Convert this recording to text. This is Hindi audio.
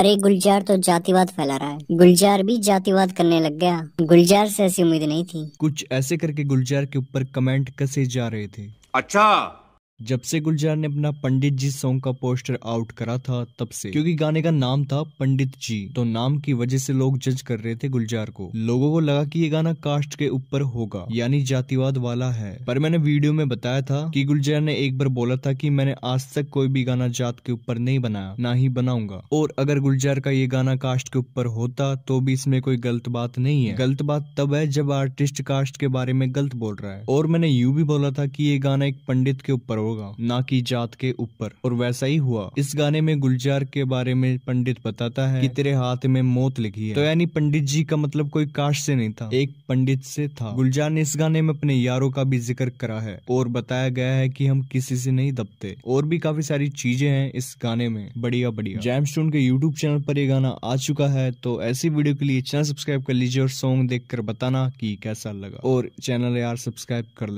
अरे गुलजार तो जातिवाद फैला रहा है गुलजार भी जातिवाद करने लग गया गुलजार से ऐसी उम्मीद नहीं थी कुछ ऐसे करके गुलजार के ऊपर कमेंट कसे जा रहे थे अच्छा जब से गुलजार ने अपना पंडित जी सॉन्ग का पोस्टर आउट करा था तब से क्योंकि गाने का नाम था पंडित जी तो नाम की वजह से लोग जज कर रहे थे गुलजार को लोगों को लगा कि ये गाना कास्ट के ऊपर होगा यानी जातिवाद वाला है पर मैंने वीडियो में बताया था कि गुलजार ने एक बार बोला था कि मैंने आज तक कोई भी गाना जात के ऊपर नहीं बनाया ना ही बनाऊंगा और अगर गुलजार का ये गाना कास्ट के ऊपर होता तो भी इसमें कोई गलत बात नहीं है गलत बात तब है जब आर्टिस्ट कास्ट के बारे में गलत बोल रहा है और मैंने यू भी बोला था की ये गाना एक पंडित के ऊपर होगा ना कि जात के ऊपर और वैसा ही हुआ इस गाने में गुलजार के बारे में पंडित बताता है कि तेरे हाथ में मौत लिखी है तो यानी पंडित जी का मतलब कोई काश से नहीं था एक पंडित से था गुलजार ने इस गाने में अपने यारों का भी जिक्र करा है और बताया गया है की कि हम किसी से नहीं दबते और भी काफी सारी चीजें हैं इस गाने में बढ़िया बढ़िया जैम स्टोन के यूट्यूब चैनल पर ये गाना आ चुका है तो ऐसी वीडियो के लिए चैनल सब्सक्राइब कर लीजिए और सॉन्ग देखकर बताना कि कैसा लगा और चैनल यार सब्सक्राइब कर